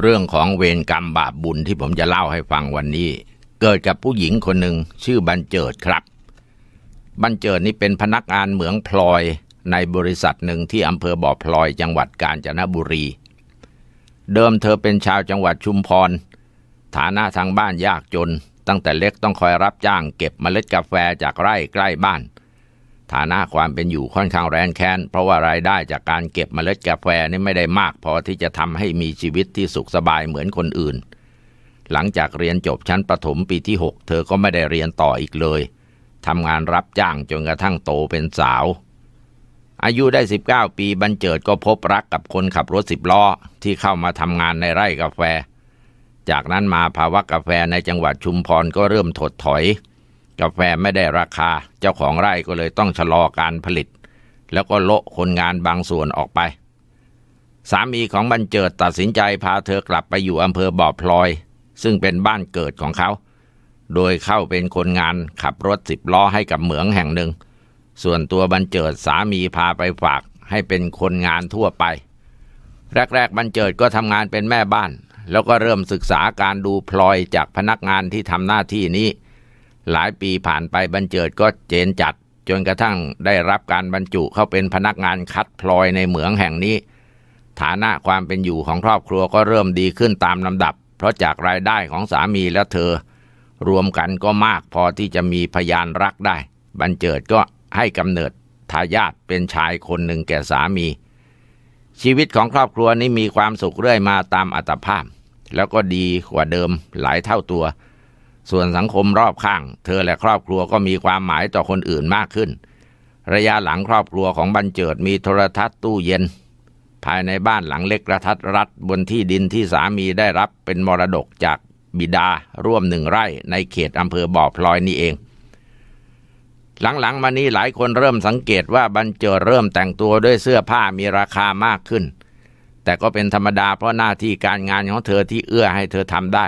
เรื่องของเวรกรรมบาปบุญที่ผมจะเล่าให้ฟังวันนี้เกิดกับผู้หญิงคนหนึ่งชื่อบันเจิดครับ บันเจิดนี่เป็นพนักงานเหมืองพลอยในบริษัทหนึ่งที่อำเภอบ่อพลอยจังหวัดกาญจนบุรี เดิมเธอเป็นชาวจังหวัดชุมพร ฐานะทางบ้านยากจนตั้งแต่เล็กต้องคอยรับจ้างเก็บมเมล็ดกาแฟจากไร่ใกล้บ้านฐานะความเป็นอยู่ค่อนข้างแรงแค้น เพราะว่ารายได้จากการเก็บมเมล็ดกาแฟนี่ไม่ได้มากพอที่จะทำให้มีชีวิตที่สุขสบายเหมือนคนอื่น หลังจากเรียนจบชั้นประถมปีที่ 6 เธอก็ไม่ได้เรียนต่ออีกเลย ทำงานรับจ้างจนกระทั่งโตเป็นสาว อายุได้ 19 ปีบรรเจิดก็พบรักกับคนขับรถสิบล้อที่เข้ามาทำงานในไร่กาแฟ จากนั้นมาภาวะกาแฟในจังหวัดชุมพรก็เริ่มถดถอยกาแฟไม่ได้ราคา เจ้าของไร่ก็เลยต้องชะลอการผลิต แล้วก็โละคนงานบางส่วนออกไป สามีของบรรเจิดตัดสินใจพาเธอกลับไปอยู่อำเภอบ่อพลอย ซึ่งเป็นบ้านเกิดของเขา โดยเข้าเป็นคนงานขับรถสิบล้อให้กับเหมืองแห่งหนึ่ง ส่วนตัวบรรเจิดสามีพาไปฝาก ให้เป็นคนงานทั่วไป แรกๆบรรเจิดก็ทำงานเป็นแม่บ้าน แล้วก็เริ่มศึกษาการดูพลอยจากพนักงานที่ทำหน้าที่นี้หลายปีผ่านไปบรรเจิดก็เจนจัด จนกระทั่งได้รับการบรรจุเข้าเป็นพนักงานคัดพลอยในเหมืองแห่งนี้ ฐานะความเป็นอยู่ของครอบครัวก็เริ่มดีขึ้นตามลำดับ เพราะจากรายได้ของสามีและเธอ รวมกันก็มากพอที่จะมีพยานรักได้บรรเจิดก็ให้กำเนิดทายาทเป็นชายคนหนึ่งแก่สามี ชีวิตของครอบครัวนี้มีความสุขเรื่อยมาตามอัตภาพ แล้วก็ดีกว่าเดิมหลายเท่าตัวส่วนสังคมรอบข้าง เธอและครอบครัวก็มีความหมายต่อคนอื่นมากขึ้น ระยะหลังครอบครัวของบรรเจิดมีโทรทัศน์ตู้เย็น ภายในบ้านหลังเล็กกระทัดรัดบนที่ดินที่สามีได้รับเป็นมรดกจากบิดาร่วมหนึ่งไร่ในเขตอำเภอบ่อพลอยนี่เอง หลังๆมานี้หลายคนเริ่มสังเกตว่าบรรเจิดเริ่มแต่งตัวด้วยเสื้อผ้ามีราคามากขึ้น แต่ก็เป็นธรรมดาเพราะหน้าที่การงานของเธอที่เอื้อให้เธอทำได้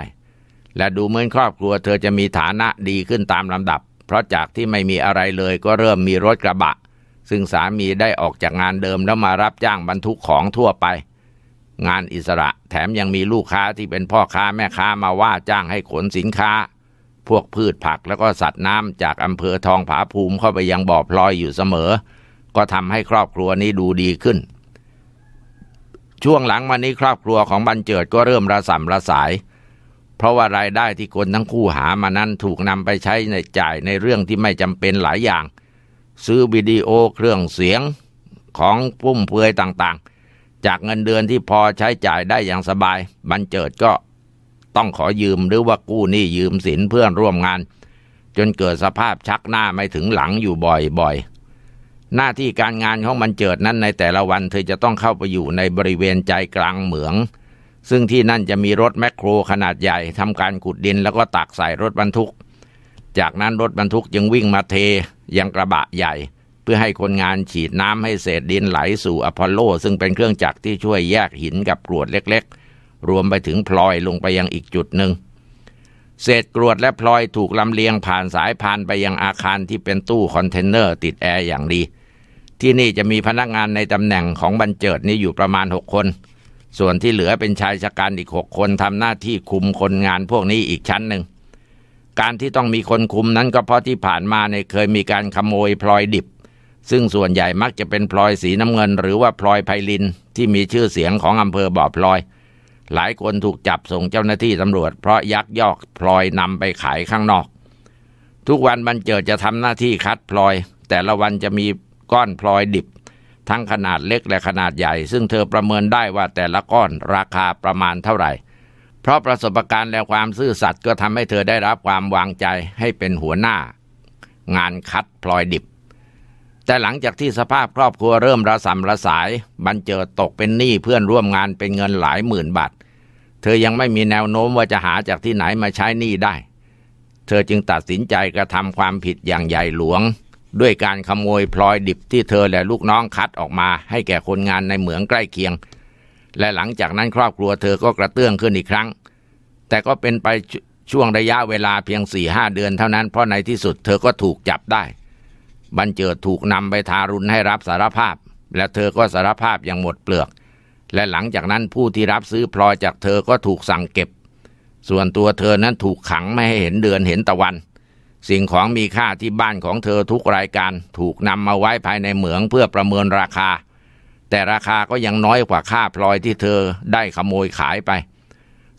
และดูเหมือนครอบครัวเธอจะมีฐานะดีขึ้นตามลำดับ เพราะจากที่ไม่มีอะไรเลยก็เริ่มมีรถกระบะ ซึ่งสามีได้ออกจากงานเดิมแล้วมารับจ้างบรรทุกของทั่วไป งานอิสระแถมยังมีลูกค้าที่เป็นพ่อค้าแม่ค้ามาว่าจ้างให้ขนสินค้า พวกพืชผักแล้วก็สัตว์น้ำจากอำเภอทองผาภูมิเข้าไปยังบ่อพลอยอยู่เสมอ ก็ทำให้ครอบครัวนี้ดูดีขึ้น ช่วงหลังมานี้ครอบครัวของบรรเจิดก็เริ่มระส่ำระสายเพราะว่ารายได้ที่คนทั้งคู่หามานั้นถูกนำไปใช้ในจ่ายในเรื่องที่ไม่จำเป็นหลายอย่าง ซื้อวิดีโอเครื่องเสียงของพุ่มเพือยต่างๆ จากเงินเดือนที่พอใช้จ่ายได้อย่างสบายบันเจิดก็ต้องขอยืมหรือว่ากู้หนี้ยืมสินเพื่อนร่วมงาน จนเกิดสภาพชักหน้าไม่ถึงหลังอยู่บ่อยๆหน้าที่การงานของบันเจิดนั้นในแต่ละวันเธอจะต้องเข้าไปอยู่ในบริเวณใจกลางเหมืองซึ่งที่นั่นจะมีรถแมคโครขนาดใหญ่ทำการขุดดินแล้วก็ตักใส่รถบรรทุก จากนั้นรถบรรทุกยังวิ่งมาเทยังกระบะใหญ่ เพื่อให้คนงานฉีดน้ำให้เศษดินไหลสู่อพอลโล ซึ่งเป็นเครื่องจักรที่ช่วยแยกหินกับกรวดเล็กๆ รวมไปถึงพลอยลงไปยังอีกจุดหนึ่งเศษกรวดและพลอยถูกลำเลียงผ่านสายพานไปยังอาคารที่เป็นตู้คอนเทนเนอร์ติดแอร์อย่างดีที่นี่จะมีพนักงานในตำแหน่งของบรรเจิดนี้อยู่ประมาณ6คนส่วนที่เหลือเป็นชายชะกันอีกหกคนทำหน้าที่คุมคนงานพวกนี้อีกชั้นหนึ่งการที่ต้องมีคนคุมนั้นก็เพราะที่ผ่านมาในเคยมีการขโมยพลอยดิบ ซึ่งส่วนใหญ่มักจะเป็นพลอยสีน้ำเงินหรือว่าพลอยไพลินที่มีชื่อเสียงของอำเภอบ่อพลอย หลายคนถูกจับส่งเจ้าหน้าที่ตำรวจ เพราะยักยอกพลอยนำไปขายข้างนอก ทุกวันบรรเจิดจะทำหน้าที่คัดพลอย แต่ละวันจะมีก้อนพลอยดิบทั้งขนาดเล็กและขนาดใหญ่ ซึ่งเธอประเมินได้ว่าแต่ละก้อนราคาประมาณเท่าไหร่เพราะประสบการณ์และความซื่อสัตย์ก็ทำให้เธอได้รับความวางใจให้เป็นหัวหน้า งานคัดพลอยดิบ แต่หลังจากที่สภาพครอบครัวเริ่มระสำระสาย บันเจิดตกเป็นหนี้เพื่อนร่วมงานเป็นเงินหลายหมื่นบาท เธอยังไม่มีแนวโน้มว่าจะหาจากที่ไหนมาใช้หนี้ได้ เธอจึงตัดสินใจกระทำความผิดอย่างใหญ่หลวงด้วยการขโมยพลอยดิบที่เธอและลูกน้องคัดออกมาให้แก่คนงานในเหมืองใกล้เคียง และหลังจากนั้นครอบครัวเธอก็กระเตื้องขึ้นอีกครั้ง แต่ก็เป็นไปช่วงระยะเวลาเพียงสี่ห้าเดือนเท่านั้นเพราะในที่สุดเธอก็ถูกจับได้บันเจิดถูกนำไปทารุณให้รับสารภาพ และเธอก็สารภาพอย่างหมดเปลือก และหลังจากนั้นผู้ที่รับซื้อพลอยจากเธอก็ถูกสั่งเก็บ ส่วนตัวเธอนั้นถูกขังไม่ให้เห็นเดือนเห็นตะวันสิ่งของมีค่าที่บ้านของเธอทุกรายการถูกนำมาไว้ภายในเหมืองเพื่อประเมินราคา แต่ราคาก็ยังน้อยกว่าค่าพลอยที่เธอได้ขโมยขายไป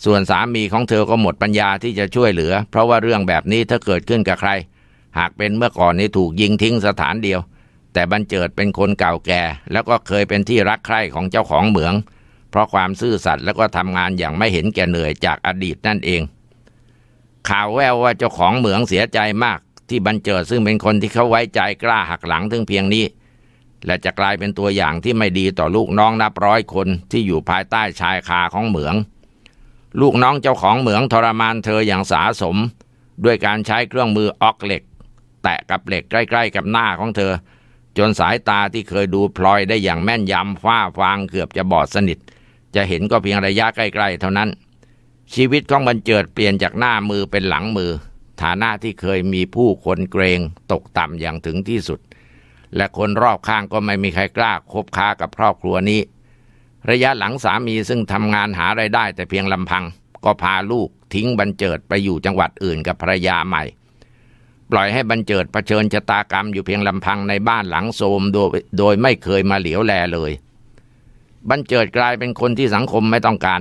ส่วนสามีของเธอก็หมดปัญญาที่จะช่วยเหลือเพราะว่าเรื่องแบบนี้ถ้าเกิดขึ้นกับใคร หากเป็นเมื่อก่อนนี้ถูกยิงทิ้งสถานเดียว แต่บรรเจิดเป็นคนเก่าแก่ แล้วก็เคยเป็นที่รักใคร่ของเจ้าของเหมือง เพราะความซื่อสัตย์แล้วก็ทำงานอย่างไม่เห็นแก่เหนื่อยจากอดีตนั่นเองข่าวแววว่าเจ้าของเหมืองเสียใจมากที่บันเจิดซึ่งเป็นคนที่เขาไว้ใจกล้าหักหลังถึงเพียงนี้ และจะกลายเป็นตัวอย่างที่ไม่ดีต่อลูกน้องนับร้อยคนที่อยู่ภายใต้ชายคาของเหมือง ลูกน้องเจ้าของเหมืองทรมานเธออย่างสาสมด้วยการใช้เครื่องมือออกเหล็กแตะกับเหล็กใกล้ๆ กับหน้าของเธอ จนสายตาที่เคยดูพลอยได้อย่างแม่นยำฟ้าฟางเกือบจะบอดสนิท จะเห็นก็เพียงระยะใกล้ๆ เท่านั้นชีวิตของบรรเจิดเปลี่ยนจากหน้ามือเป็นหลังมือ ฐานะที่เคยมีผู้คนเกรงตกต่ำอย่างถึงที่สุด และคนรอบข้างก็ไม่มีใครกล้าคบค้ากับครอบครัวนี้ ระยะหลังสามีซึ่งทำงานหาไรายได้แต่เพียงลำพัง ก็พาลูกทิ้งบรรเจิดไปอยู่จังหวัดอื่นกับภรรยาใหม่ ปล่อยให้บรรเจิดเผชิญชะตากรรมอยู่เพียงลำพังในบ้านหลังโทมโดยโดยไม่เคยมาเหลียวแลเลยบรรเจิดกลายเป็นคนที่สังคมไม่ต้องการ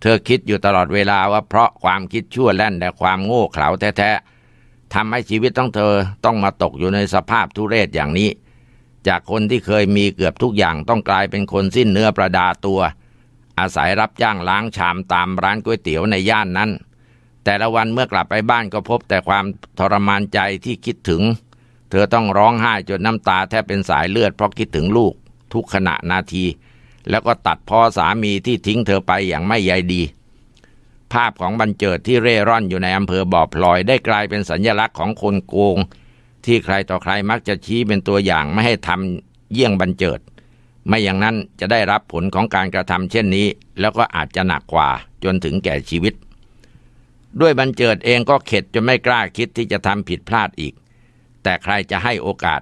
เธอคิดอยู่ตลอดเวลาว่าเพราะความคิดชั่วแล่นและความโง่เขลาแท้ๆทำให้ชีวิตต้องเธอต้องมาตกอยู่ในสภาพทุเรศอย่างนี้ จากคนที่เคยมีเกือบทุกอย่างต้องกลายเป็นคนสิ้นเนื้อประดาตัว อาศัยรับจ้างล้างชามตามร้านก๋วยเตี๋ยวในย่านนั้น แต่ละวันเมื่อกลับไปบ้านก็พบแต่ความทรมานใจที่คิดถึง เธอต้องร้องไห้จนน้ำตาแทบเป็นสายเลือดเพราะคิดถึงลูกทุกขณะนาทีแล้วก็ตัดพ่อสามีที่ทิ้งเธอไปอย่างไม่ใยดี ภาพของบรรเจิดที่เร่ร่อนอยู่ในอำเภอบ่อพลอย ได้กลายเป็นสัญญลักษณ์ของคนโกงที่ใครต่อใครมักจะชี้เป็นตัวอย่างไม่ให้ทำเยี่ยงบรรเจิดไม่อย่างนั้นจะได้รับผลของการกระทำเช่นนี้ แล้วก็อาจจะหนักกว่าจนถึงแก่ชีวิต ด้วยบรรเจิดเองก็เข็ดจนไม่กล้าคิดที่จะทำผิดพลาดอีก แต่ใครจะให้โอกาส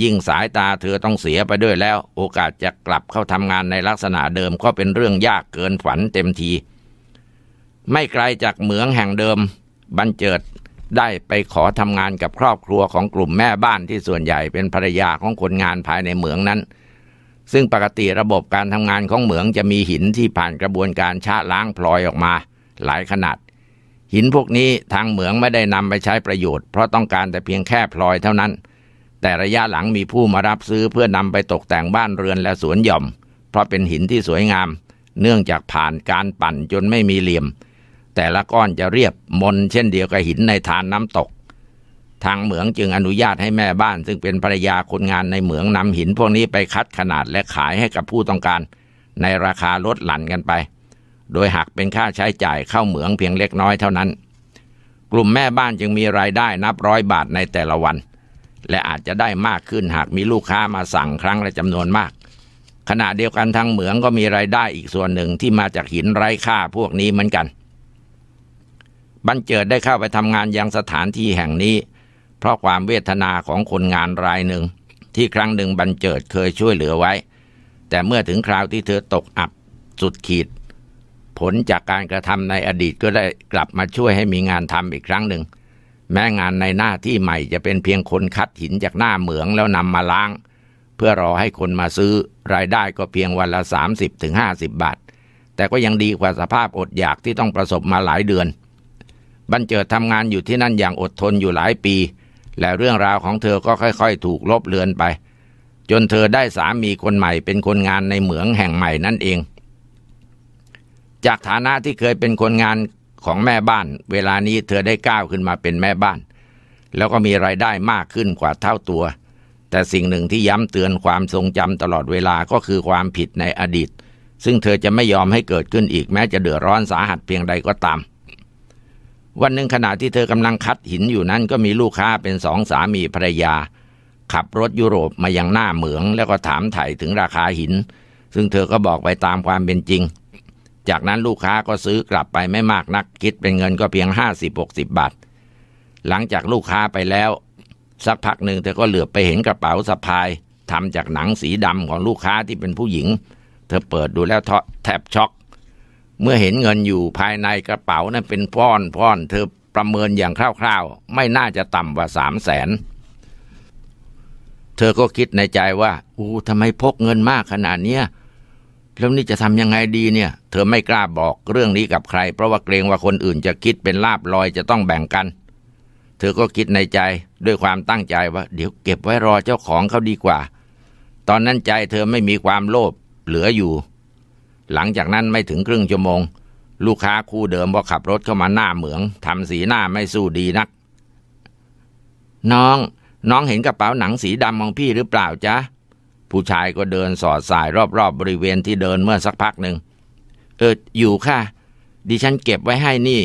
ยิ่งสายตาเธอต้องเสียไปด้วยแล้ว โอกาสจะกลับเข้าทำงานในลักษณะเดิม ก็เป็นเรื่องยากเกินฝันเต็มที ไม่ไกลจากเหมืองแห่งเดิมบันเจิดได้ไปขอทำงานกับครอบครัวของกลุ่มแม่บ้านที่ส่วนใหญ่เป็นภรรยาของคนงานภายในเหมืองนั้น ซึ่งปกติระบบการทำงานของเหมืองจะมีหินที่ผ่านกระบวนการชะล้างพลอยออกมาหลายขนาด หินพวกนี้ทางเหมืองไม่ได้นำไปใช้ประโยชน์เพราะต้องการแต่เพียงแค่พลอยเท่านั้นแต่ระยะหลังมีผู้มารับซื้อเพื่อนำไปตกแต่งบ้านเรือนและสวนหย่อม เพราะเป็นหินที่สวยงาม เนื่องจากผ่านการปั่นจนไม่มีเหลี่ยม แต่ละก้อนจะเรียบมนเช่นเดียวกับหินในทานน้ำตก ทางเหมืองจึงอนุญาตให้แม่บ้าน ซึ่งเป็นภรรยาคนงานในเหมืองนำหินพวกนี้ไปคัดขนาดและขายให้กับผู้ต้องการ ในราคาลดหลั่นกันไป โดยหักเป็นค่าใช้จ่ายเข้าเหมืองเพียงเล็กน้อยเท่านั้น กลุ่มแม่บ้านจึงมีรายได้นับร้อยบาทในแต่ละวันและอาจจะได้มากขึ้นหากมีลูกค้ามาสั่งครั้งละจำนวนมาก ขณะเดียวกันทางเหมืองก็มีรายได้อีกส่วนหนึ่งที่มาจากหินไร้ค่าพวกนี้เหมือนกัน บันเจิดได้เข้าไปทำงานยังสถานที่แห่งนี้ เพราะความเวทนาของคนงานรายหนึ่ง ที่ครั้งหนึ่งบันเจิดเคยช่วยเหลือไว้ แต่เมื่อถึงคราวที่เธอตกอับสุดขีด ผลจากการกระทำในอดีตก็ได้กลับมาช่วยให้มีงานทำอีกครั้งหนึ่งแม้งานในหน้าที่ใหม่จะเป็นเพียงคนคัดหินจากหน้าเหมืองแล้วนำมาล้างเพื่อรอให้คนมาซื้อ รายได้ก็เพียงวันละ 30-50 บาท แต่ก็ยังดีกว่าสภาพอดอยากที่ต้องประสบมาหลายเดือน บันเจิดทำงานอยู่ที่นั่นอย่างอดทนอยู่หลายปี และเรื่องราวของเธอก็ค่อย ๆ ถูกลบเลือนไป จนเธอได้สามีคนใหม่เป็นคนงานในเหมืองแห่งใหม่นั่นเอง จากฐานะที่เคยเป็นคนงานของแม่บ้าน เวลานี้เธอได้ก้าวขึ้นมาเป็นแม่บ้าน แล้วก็มีรายได้มากขึ้นกว่าเท่าตัว แต่สิ่งหนึ่งที่ย้ำเตือนความทรงจำตลอดเวลาก็คือความผิดในอดีต ซึ่งเธอจะไม่ยอมให้เกิดขึ้นอีกแม้จะเดือดร้อนสาหัสเพียงใดก็ตาม วันหนึ่งขณะที่เธอกำลังคัดหินอยู่นั้นก็มีลูกค้าเป็นสองสามีภรรยา ขับรถยุโรปมายังหน้าเหมือง แล้วก็ถามไถ่ถึงราคาหิน ซึ่งเธอก็บอกไปตามความเป็นจริงจากนั้นลูกค้าก็ซื้อกลับไปไม่มากนักคิดเป็นเงินก็เพียงห้าสิบหกสิบบาทหลังจากลูกค้าไปแล้ว สักพักหนึ่งเธอก็เหลือไปเห็นกระเป๋าสะพายทำจากหนังสีดำของลูกค้าที่เป็นผู้หญิง เธอเปิดดูแล้วแทบช็อก เมื่อเห็นเงินอยู่ภายในกระเป๋านั้นเป็นพ่อนพ่อนเธอประเมินอย่างคร่าวๆไม่น่าจะต่ำกว่าสามแสนเธอก็คิดในใจว่าอู้ทำไมพกเงินมากขนาดเนี้ยแล้วนี่จะทำยังไงดีเนี่ย เธอไม่กล้าบอกเรื่องนี้กับใคร เพราะว่าเกรงว่าคนอื่นจะคิดเป็นลาบลอยจะต้องแบ่งกัน เธอก็คิดในใจด้วยความตั้งใจว่า เดี๋ยวเก็บไว้รอเจ้าของเขาดีกว่า ตอนนั้นใจเธอไม่มีความโลภเหลืออยู่ หลังจากนั้นไม่ถึงครึ่งชั่วโมง ลูกค้าคู่เดิมกอขับรถเข้ามาหน้าเหมืองทำสีหน้าไม่สู้ดีนัก น้องน้องเห็นกระเป๋าหนังสีดำของพี่หรือเปล่าจ๊ะผู้ชายก็เดินสอดสายรอบๆบบริเวณที่เดินเมื่อสักพักหนึ่งเออ อยู่ค่ะ ดิฉันเก็บไว้ให้นี่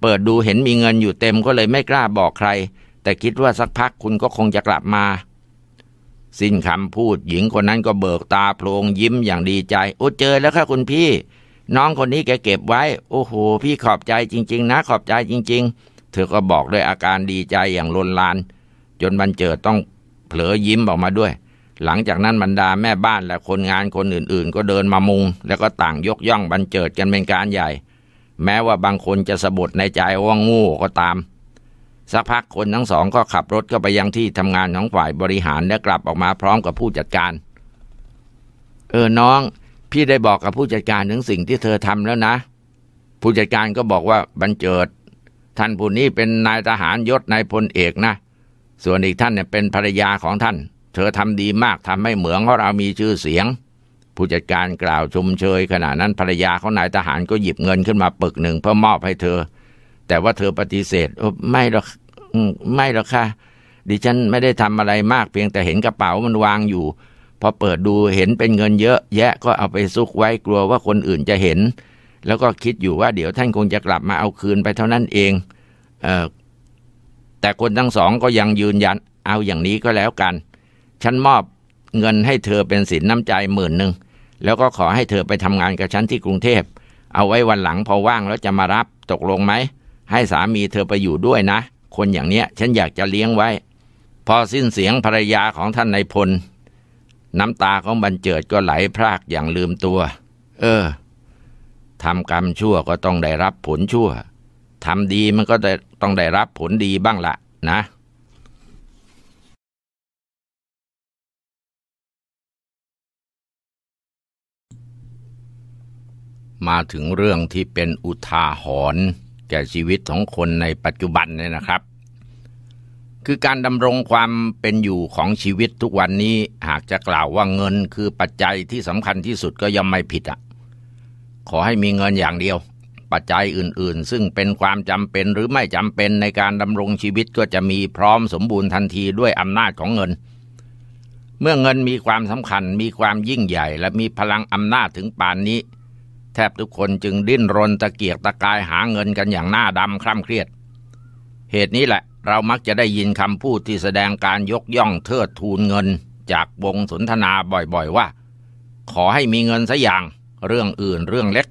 เปิดดูเห็นมีเงินอยู่เต็มก็เลยไม่กล้าบอกใคร แต่คิดว่าสักพักคุณก็คงจะกลับมา สิ้นคำพูดหญิงคนนั้นก็เบิกตาโพลงยิ้มอย่างดีใจ โอ้เจอแล้วค่ะคุณพี่ น้องคนนี้แกเก็บไว้ โอ้โห พี่ขอบใจจริง ๆ นะขอบใจจริง ๆเธอก็บอกด้วยอาการดีใจอย่างลนลาน จนบันเจิดต้องเผลอยิ้มออกมาด้วยหลังจากนั้นบรรดาแม่บ้านและคนงานคนอื่นๆก็เดินมามุงแล้วก็ต่างยกย่อง บรรเจิดกันเป็นการใหญ่ แม้ว่าบางคนจะสะบดในใจว่างูก็ตามสักพักคนทั้งสองก็ขับรถเข้าไปยังที่ทำงานของฝ่ายบริหารและกลับออกมาพร้อมกับผู้จัดการ เออน้องพี่ได้บอกกับผู้จัดการถึงสิ่งที่เธอทำแล้วนะ ผู้จัดการก็บอกว่าบรรเจิด ท่านผู้นี้เป็นนายทหารยศนายพลเอกนะ ส่วนอีกท่านเนี่ยเป็นภรรยาของท่านเธอทำดีมากทำให้เหมืองของเรามีชื่อเสียง ผู้จัดการกล่าวชมเชย ขณะนั้นภรรยาเขานายทหารก็หยิบเงินขึ้นมาปึกหนึ่งเพื่อมอบให้เธอ แต่ว่าเธอปฏิเสธ ไม่หรอกไม่หรอกค่ะดิฉันไม่ได้ทำอะไรมากเพียงแต่เห็นกระเป๋ามันวางอยู่ พอเปิดดูเห็นเป็นเงินเยอะ แยะก็เอาไปซุกไว้กลัวว่าคนอื่นจะเห็น แล้วก็คิดอยู่ว่าเดี๋ยวท่านคงจะกลับมาเอาคืนไปเท่านั้นเองเออแต่คนทั้งสองก็ยังยืนยันเอาอย่างนี้ก็แล้วกันฉันมอบเงินให้เธอเป็นสินน้ำใจหมื่นหนึ่งแล้วก็ขอให้เธอไปทำงานกับฉันที่กรุงเทพ เอาไว้วันหลังพอว่างแล้วจะมารับ ตกลงไหมให้สามีเธอไปอยู่ด้วยนะ คนอย่างเนี้ย ฉันอยากจะเลี้ยงไว้ พอสิ้นเสียงภรรยาของท่านนายพล น้ำตาของบรรเจิดก็ไหลพรากอย่างลืมตัว เออทำกรรมชั่วก็ต้องได้รับผลชั่วทำดีมันก็ต้องได้รับผลดีบ้างละนะมาถึงเรื่องที่เป็นอุทาหรณ์แก่ชีวิตของคนในปัจจุบันเนี่ยนะครับ คือการดำรงความเป็นอยู่ของชีวิตทุกวันนี้ หากจะกล่าวว่าเงินคือปัจจัยที่สำคัญที่สุดก็ย่อมไม่ผิดอะ่ะ ขอให้มีเงินอย่างเดียว ปัจจัยอื่น ๆ ซึ่งเป็นความจำเป็น หรือไม่จำเป็นในการดำรงชีวิตก็จะมีพร้อมสมบูรณ์ทันทีด้วยอำนาจของเงิน เมื่อเงินมีความสำคัญมีความยิ่งใหญ่ และมีพลังอำนาจถึงป่านนี้แทบทุกคนจึงดิ้นรนตะเกียกตะกายหาเงินกันอย่างหน้าดำคร่ำเครียด เหตุนี้แหละเรามักจะได้ยินคำพูดที่แสดงการยกย่องเทิดทูนเงินจากวงสนทนาบ่อยๆ ว่า ขอให้มีเงินสัอย่างเรื่องอื่นเรื่องเล็ก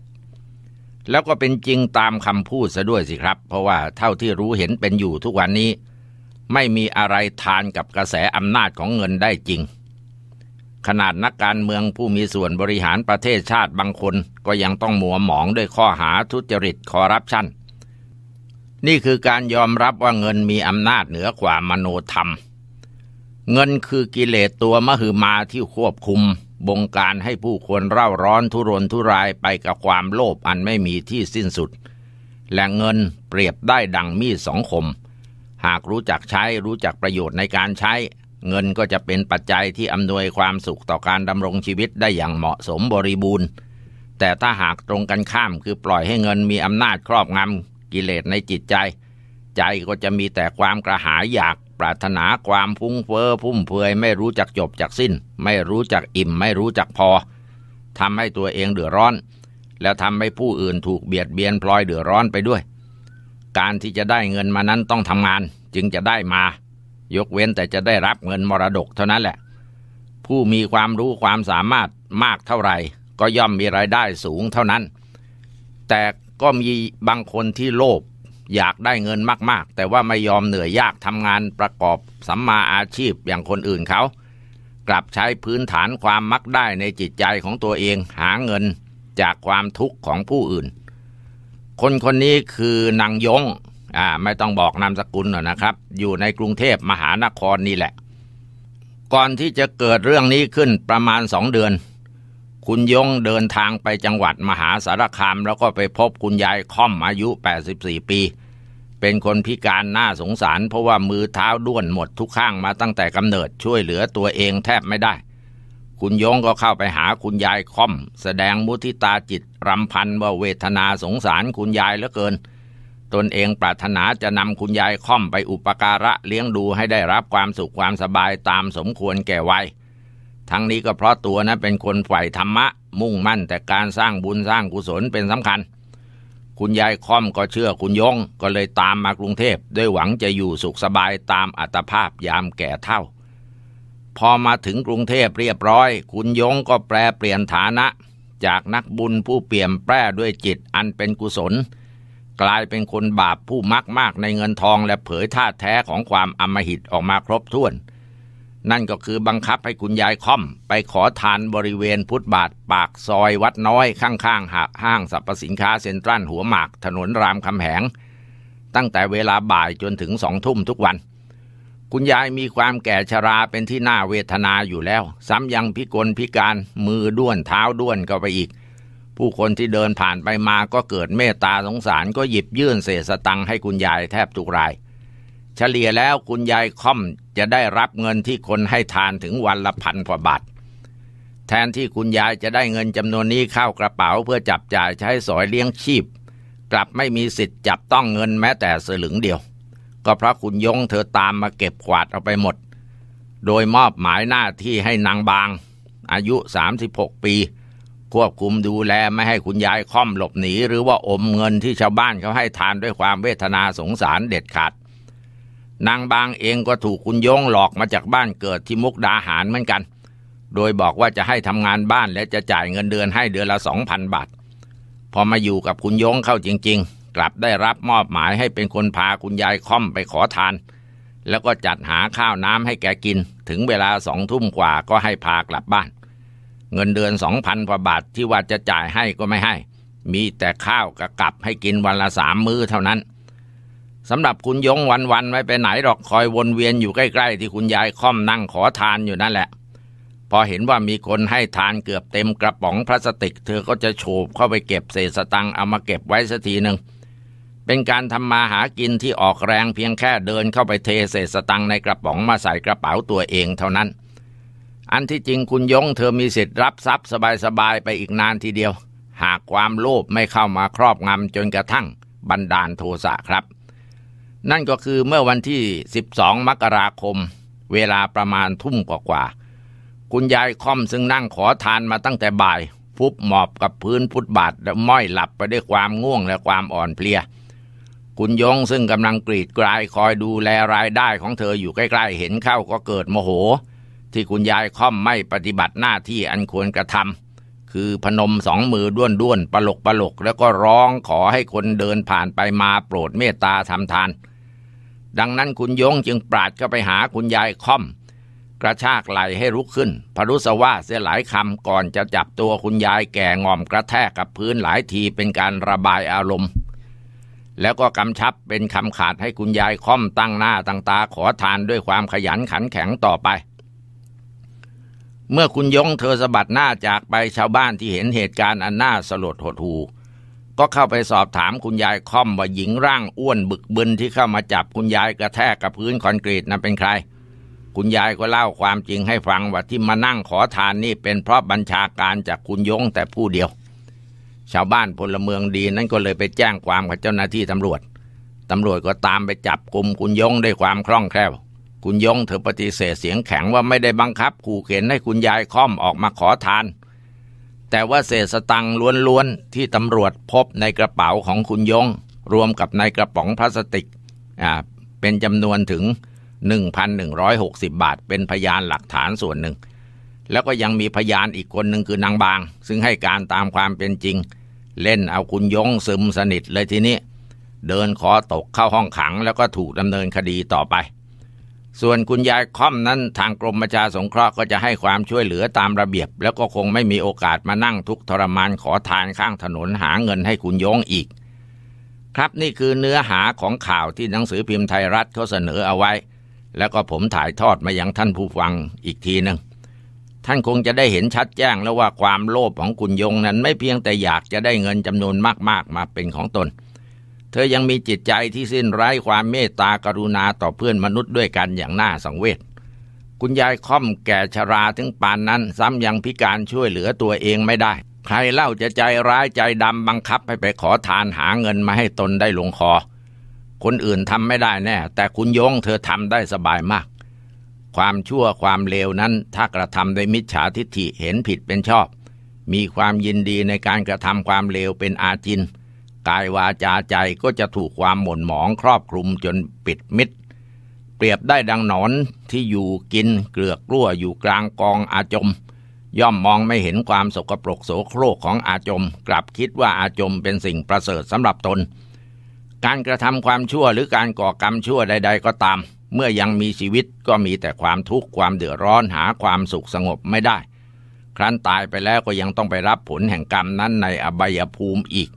แล้วก็เป็นจริงตามคำพูดซะด้วยสิครับ เพราะว่าเท่าที่รู้เห็นเป็นอยู่ทุกวันนี้ ไม่มีอะไรทานกับกระแสอำนาจของเงินได้จริงขนาดนักการเมืองผู้มีส่วนบริหารประเทศชาติบางคนก็ยังต้องหมัวหมองด้วยข้อหาทุจริตคอร์รัปชันนี่คือการยอมรับว่าเงินมีอำนาจเหนือกว่ามโนธรรม เงินคือกิเลสตัวมหึมาที่ควบคุมบงการให้ผู้คนเร่าร้อนทุรนทุรายไปกับความโลภอันไม่มีที่สิ้นสุด และเงินเปรียบได้ดังมีดสองคม หากรู้จักใช้รู้จักประโยชน์ในการใช้เงินก็จะเป็นปัจจัยที่อำนวยความสุขต่อการดำรงชีวิตได้อย่างเหมาะสมบริบูรณ์ แต่ถ้าหากตรงกันข้ามคือปล่อยให้เงินมีอำนาจครอบงำกิเลสในจิตใจ ใจก็จะมีแต่ความกระหายอยากปรารถนาความพุ่งเฟ้อพุ่มเพยไม่รู้จักจบจากสิ้น ไม่รู้จักอิ่มไม่รู้จักพอทำให้ตัวเองเดือดร้อน แล้วทำให้ผู้อื่นถูกเบียดเบียนพลอยเดือดร้อนไปด้วย การที่จะได้เงินมานั้นต้องทำงานจึงจะได้มายกเว้นแต่จะได้รับเงินมรดกเท่านั้นแหละ ผู้มีความรู้ความสามารถมากเท่าไหร่ก็ย่อมมีรายได้สูงเท่านั้น แต่ก็มีบางคนที่โลภอยากได้เงินมากๆ แต่ว่าไม่ยอมเหนื่อยยากทำงานประกอบสัมมาอาชีพอย่างคนอื่นเขา กลับใช้พื้นฐานความมักได้ในจิตใจของตัวเองหาเงินจากความทุกข์ของผู้อื่น คนคนนี้คือนางยงอ่าไม่ต้องบอกนามสกุลหรอกนะครับ อยู่ในกรุงเทพมหานครนี่แหละ ก่อนที่จะเกิดเรื่องนี้ขึ้นประมาณสองเดือน คุณยงเดินทางไปจังหวัดมหาสารคาม แล้วก็ไปพบคุณยายค่อมอายุ 84 ปี เป็นคนพิการน่าสงสารเพราะว่ามือเท้าด้วนหมดทุกข้างมาตั้งแต่กำเนิดช่วยเหลือตัวเองแทบไม่ได้ คุณยงก็เข้าไปหาคุณยายค่อม แสดงมุทิตาจิตรำพันว่าเวทนาสงสารคุณยายเหลือเกินตนเองปรารถนาจะนำคุณยายค่อมไปอุปการะเลี้ยงดูให้ได้รับความสุขความสบายตามสมควรแก่วัยทั้งนี้ก็เพราะตัวนะเป็นคนฝ่ายธรรมะมุ่งมั่นแต่การสร้างบุญสร้างกุศลเป็นสำคัญ คุณยายค่อมก็เชื่อคุณยงก็เลยตามมากรุงเทพ ด้วยหวังจะอยู่สุขสบายตามอัตภาพยามแก่เท่า พอมาถึงกรุงเทพเรียบร้อย คุณยงก็แปลเปลี่ยนฐานะ จากนักบุญผู้เปี่ยมแปร่ด้วยจิตอันเป็นกุศลกลายเป็นคนบาปผู้มักมากในเงินทองและเผยท่าแท้ของความอมหิตออกมาครบถ้วน นั่นก็คือบังคับให้คุณยายค่อมไปขอทานบริเวณพุทธบาทปากซอยวัดน้อยข้าง ๆหห้างสรรพสินค้าเซ็นทรัลหัวหมากถนนรามคำแหงตั้งแต่เวลาบ่ายจนถึงสองทุ่มทุกวัน คุณยายมีความแก่ชราเป็นที่น่าเวทนาอยู่แล้ว ซ้ำยังพิกลพิการมือด้วนเท้าด้วนก็ไปอีกผู้คนที่เดินผ่านไปมาก็เกิดเมตตาสงสารก็หยิบยื่นเศษสตังค์ให้คุณยายแทบทุกราย เฉลี่ยแล้วคุณยายค่อมจะได้รับเงินที่คนให้ทานถึงวันละพันกว่าบาทแทนที่คุณยายจะได้เงินจำนวนนี้เข้ากระเป๋าเพื่อจับจ่ายใช้สอยเลี้ยงชีพ กลับไม่มีสิทธิ์จับต้องเงินแม้แต่สลึงเดียว ก็เพราะคุณยงเธอตามมาเก็บขวาดเอาไปหมด โดยมอบหมายหน้าที่ให้นางบาง อายุ 36 ปีควบคุมดูแลไม่ให้คุณยายค่อมหลบหนีหรือว่าอมเงินที่ชาวบ้านเขาให้ทานด้วยความเวทนาสงสารเด็ดขาด นางบางเองก็ถูกคุณยงหลอกมาจากบ้านเกิดที่มุกดาหารเหมือนกัน โดยบอกว่าจะให้ทำงานบ้านและจะจ่ายเงินเดือนให้เดือนละสองพันบาท พอมาอยู่กับคุณยงเข้าจริงๆ กลับได้รับมอบหมายให้เป็นคนพาคุณยายค่อมไปขอทาน แล้วก็จัดหาข้าวน้ำให้แกกิน ถึงเวลาสองทุ่มกว่าก็ให้พากลับบ้านเงินเดือนสองพันกว่าบาทที่ว่าจะจ่ายให้ก็ไม่ให้ มีแต่ข้าวกับกับให้กินวันละสามมื้อเท่านั้นสำหรับคุณยงวันวันไม่ไปไหนหรอกคอยวนเวียนอยู่ใกล้ ๆ ที่คุณยายค่อมนั่งขอทานอยู่นั่นแหละ พอเห็นว่ามีคนให้ทานเกือบเต็มกระป๋องพลาสติกเธอก็จะโฉบเข้าไปเก็บเศษสตังเอามาเก็บไว้สักทีหนึ่งเป็นการทำมาหากินที่ออกแรงเพียงแค่เดินเข้าไปเทเศษสตังในกระป๋องมาใส่กระเป๋าตัวเองเท่านั้นอันที่จริงคุณยงเธอมีสิทธิ์รับทรัพย์สบายๆไปอีกนานทีเดียว หากความโลภไม่เข้ามาครอบงำจนกระทั่งบันดาลโทสะครับ นั่นก็คือเมื่อวันที่ 12 มกราคมเวลาประมาณทุ่มกว่าๆคุณยายค่อมซึ่งนั่งขอทานมาตั้งแต่บ่าย ฟุบหมอบกับพื้นพุทบาท และม้อยหลับไปด้วยความง่วงและความอ่อนเพลียคุณยงซึ่งกำลังกรีดกรายคอยดูแลรายได้ของเธออยู่ใกล้ ๆ เห็นเข้าก็เกิดโมโหที่คุณยายค่อมไม่ปฏิบัติหน้าที่อันควรกระทำคือพนมสองมือด้วนด้วนปลกปลกแล้วก็ร้องขอให้คนเดินผ่านไปมาโปรดเมตตาทำทาน ดังนั้นคุณยงจึงปราดก็ไปหาคุณยายค่อม กระชากไหลให้ลุกขึ้น พรุสว่าเสียหลายคำก่อนจะจับตัวคุณยายแก่งอมกระแทกกับพื้นหลายทีเป็นการระบายอารมณ์ แล้วก็กำชับเป็นคำขาดให้คุณยายค่อมตั้งหน้าตั้งตาขอทานด้วยความขยันขันแข็งต่อไปเมื่อคุณยงเธอสะบัดหน้าจากไปชาวบ้านที่เห็นเหตุการณ์อันน่าสลดหดหูก็เข้าไปสอบถามคุณยายค่อมว่าหญิงร่างอ้วนบึกบึนที่เข้ามาจับคุณยายกระแทกกับพื้นคอนกรีตนั้นเป็นใคร คุณยายก็เล่าความจริงให้ฟังว่าที่มานั่งขอทานนี่เป็นเพราะบัญชาการจากคุณยงแต่ผู้เดียว ชาวบ้านพลเมืองดีนั้นก็เลยไปแจ้งความกับเจ้าหน้าที่ตำรวจตำรวจก็ตามไปจับกลุ่มคุณยงด้วยความคล่องแคล่วคุณยงเธอปฏิเสธเสียงแข็งว่าไม่ได้บังคับขู่เข็นให้คุณยายค่อมออกมาขอทาน แต่ว่าเศษสตังล้วนๆที่ตำรวจพบในกระเป๋าของคุณยงรวมกับในกระป๋องพลาสติกอ่าเป็นจำนวนถึง 1,160 บาทเป็นพยานหลักฐานส่วนหนึ่ง แล้วก็ยังมีพยานอีกคนหนึ่งคือนางบาง ซึ่งให้การตามความเป็นจริง เล่นเอาคุณยง ซึมสนิทเลยทีนี้เดินขอตกเข้าห้องขังแล้วก็ถูกดำเนินคดีต่อไปส่วนคุณยายค่อมนั้นทางกรมประชาสงเคราะห์ก็จะให้ความช่วยเหลือตามระเบียบ แล้วก็คงไม่มีโอกาสมานั่งทุกทรมานขอทานข้างถนนหาเงินให้คุณยงอีก ครับนี่คือเนื้อหาของข่าวที่หนังสือพิมพ์ไทยรัฐเขาเสนอเอาไว้ แล้วก็ผมถ่ายทอดมายังท่านผู้ฟังอีกทีหนึ่งท่านคงจะได้เห็นชัดแจ้งแล้วว่าความโลภของคุณยงนั้นไม่เพียงแต่อยากจะได้เงินจำนวนมากๆมาเป็นของตนเธอยังมีจิตใจที่สิ้นไร้ความเมตตากรุณาต่อเพื่อนมนุษย์ด้วยกันอย่างน่าสังเวช คุณยายค่อมแก่ชราถึงปานนั้นซ้ำยังพิการช่วยเหลือตัวเองไม่ได้ ใครเล่าจะใจร้ายใจดำบังคับให้ไปขอทานหาเงินมาให้ตนได้ลงคอ คนอื่นทำไม่ได้แน่ แต่คุณยงเธอทำได้สบายมาก ความชั่วความเลวนั้นถ้ากระทำด้วยมิจฉาทิฐิเห็นผิดเป็นชอบ มีความยินดีในการกระทำความเลวเป็นอาจินกายวาจาใจก็จะถูกความหม่นหมองครอบคลุมจนปิดมิด เปรียบได้ดังหนอนที่อยู่กินเกลือกกลั้วอยู่กลางกองอาจมย่อมมองไม่เห็นความสกปรกโสโครกของอาจม กลับคิดว่าอาจมเป็นสิ่งประเสริฐสำหรับตน การกระทำความชั่วหรือการก่อกรรมชั่วใด ๆ ก็ตาม เมื่อยังมีชีวิตก็มีแต่ความทุกข์ความเดือดร้อนหาความสุขสงบไม่ได้ ครั้นตายไปแล้วก็ยังต้องไปรับผลแห่งกรรมนั้นในอบายภูมิอีก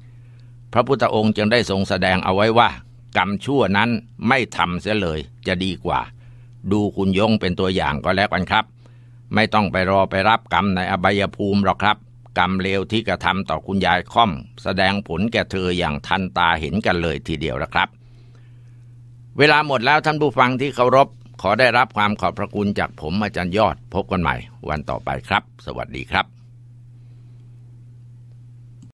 พระพุทธองค์จึงได้ทรงแสดงเอาไว้ว่ากรรมชั่วนั้นไม่ทำเสียเลยจะดีกว่า ดูคุณยงเป็นตัวอย่างก็แล้วกันครับ ไม่ต้องไปรอไปรับกรรมในอบายภูมิหรอกครับ กรรมเลวที่กระทำต่อคุณยายค่อม แสดงผลแก่เธออย่างทันตาเห็นกันเลยทีเดียวนะครับ เวลาหมดแล้วท่านผู้ฟังที่เคารพขอได้รับความขอบพระคุณจากผมอาจารย์ยอดพบกันใหม่ วันต่อไปครับ สวัสดีครับ